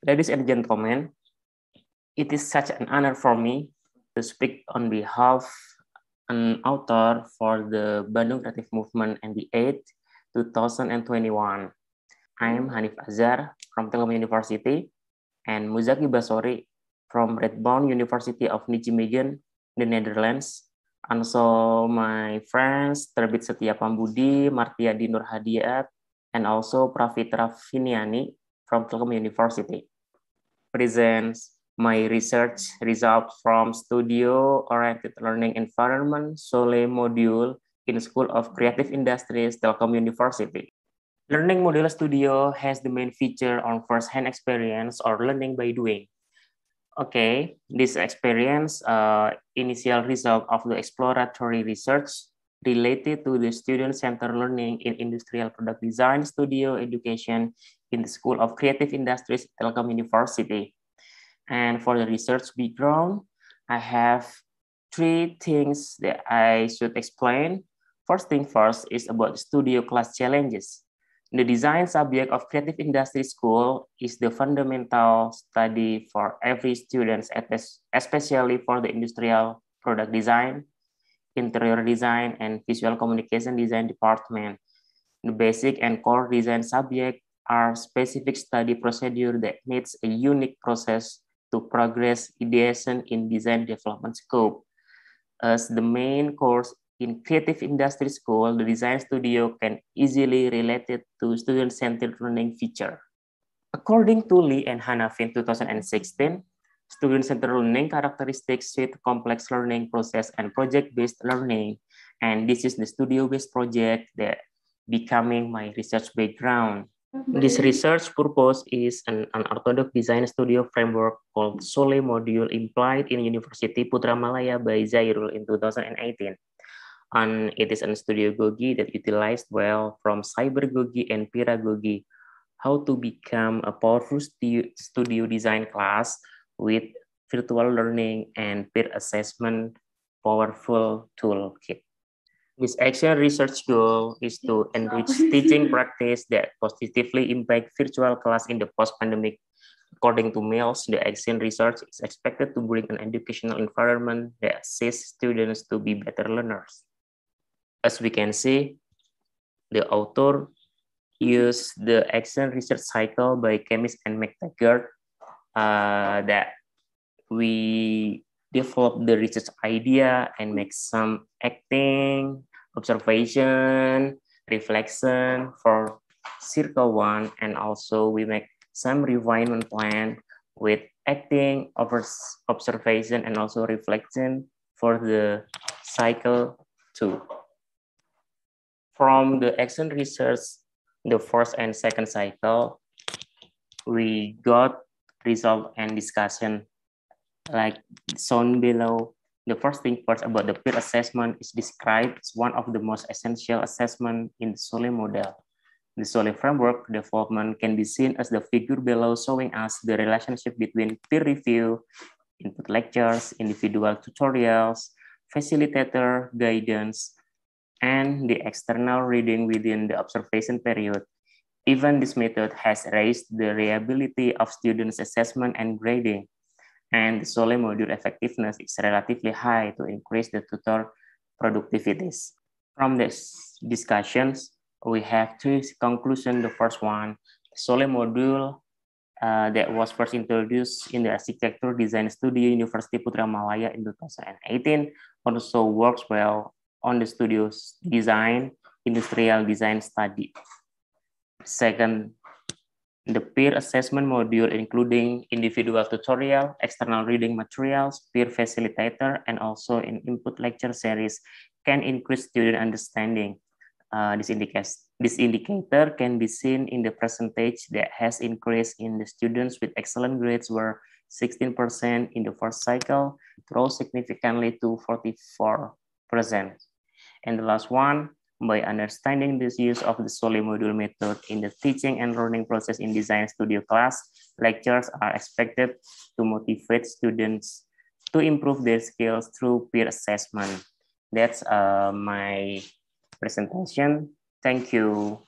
Ladies and gentlemen, it is such an honor for me to speak on behalf an author for the Bandung Creative Movement the 8 2021. I am Hanif Azhar from Telkom University and Muzaki Basori from Redbound University of Nijmegen, the Netherlands. Also my friends Terbit Setia Pambudi, Martia Martiadi Hadiat, and also Pravitra Finiani from Telkom University. presents my research results from studio-oriented learning environment Sole module in School of Creative Industries, Telkom University. Learning Module Studio has the main feature on first-hand experience or learning by doing. Okay, this experience, uh, initial result of the exploratory research related to the student-centered learning in industrial product design studio education in the School of Creative Industries, Telkom University. And for the research background, I have three things that I should explain. First thing first is about studio class challenges. The design subject of Creative Industry School is the fundamental study for every student, especially for the industrial product design Interior Design and Visual Communication Design Department. The basic and core design subject are specific study procedure that needs a unique process to progress ideation in design development scope. As the main course in creative industry school, the design studio can easily relate it to student-centered learning feature. According to Lee and Hanafin 2016, student-centered learning characteristics with complex learning process and project-based learning. And this is the studio-based project that becoming my research background. Okay. Mm-hmm. This research purpose is an, an orthodox design studio framework called Sole module implied in University Putramalaya by Zairul in 2018. And it is a studio gogi that utilized well from cybergogi and pedagogy how to become a powerful studio design class with virtual learning and peer assessment powerful toolkit. This action research goal is to enrich teaching practice that positively impact virtual class in the post-pandemic. According to Mills, the action research is expected to bring an educational environment that assists students to be better learners. As we can see, the author used the action research cycle by Chemist and McTaggart uh, that we develop the research idea and make some acting, observation, reflection for circle one. And also we make some refinement plan with acting, observation, and also reflection for the cycle two. From the action research, the first and second cycle, we got Resolve and discussion like shown below. The first thing first about the peer assessment is described as one of the most essential assessment in the SOLE model. The SOLE framework development can be seen as the figure below showing us the relationship between peer review, input lectures, individual tutorials, facilitator guidance, and the external reading within the observation period even this method has raised the reliability of students' assessment and grading, and the sole module effectiveness is relatively high to increase the tutor productivities. From this discussions, we have two conclusions. The first one, the sole module uh, that was first introduced in the architecture design studio University Putra Malaya in 2018 also works well on the studio's design, industrial design study. Second, the peer assessment module including individual tutorial, external reading materials, peer facilitator, and also an input lecture series can increase student understanding. Uh, this, indicates, this indicator can be seen in the percentage that has increased in the students with excellent grades were 16% in the first cycle, grow significantly to 44%. And the last one, by understanding this use of the Soli module method in the teaching and learning process in design studio class, lectures are expected to motivate students to improve their skills through peer assessment. That's uh, my presentation. Thank you.